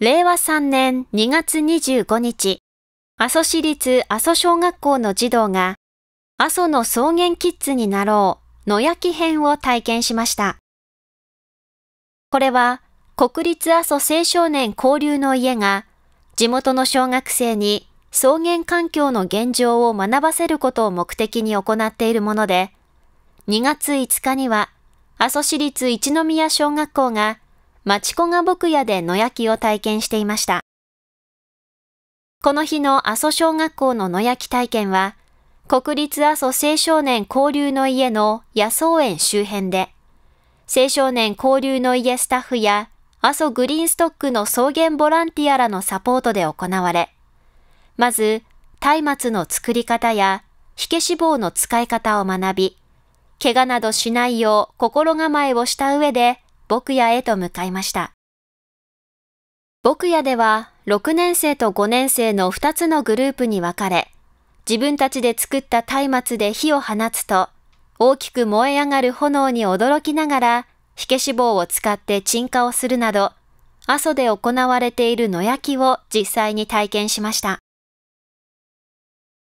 令和3年2月25日、阿蘇市立阿蘇小学校の児童が、阿蘇の草原キッズになろう、野焼き編を体験しました。これは、国立阿蘇青少年交流の家が、地元の小学生に草原環境の現状を学ばせることを目的に行っているもので、2月5日には、阿蘇市立一宮小学校が、町子が牧野で野焼きを体験していました。この日の阿蘇小学校の野焼き体験は、国立阿蘇青少年交流の家の野草園周辺で、青少年交流の家スタッフや阿蘇グリーンストックの草原ボランティアらのサポートで行われ、まず、松明の作り方や火消し棒の使い方を学び、怪我などしないよう心構えをした上で僕屋へと向かいました。僕屋では6年生と5年生の2つのグループに分かれ、自分たちで作った松明で火を放つと、大きく燃え上がる炎に驚きながら、火消し棒を使って鎮火をするなど、阿蘇で行われている野焼きを実際に体験しました。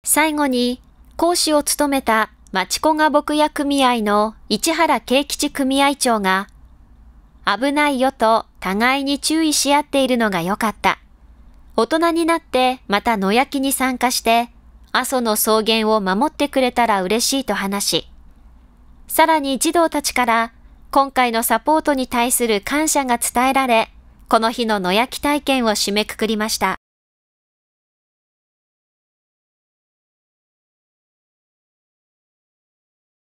最後に、講師を務めた町子が牧屋組合の市原慶吉組合長が危ないよと互いに注意し合っているのが良かった。大人になってまた野焼きに参加して、阿蘇の草原を守ってくれたら嬉しいと話し、さらに児童たちから今回のサポートに対する感謝が伝えられ、この日の野焼き体験を締めくくりました。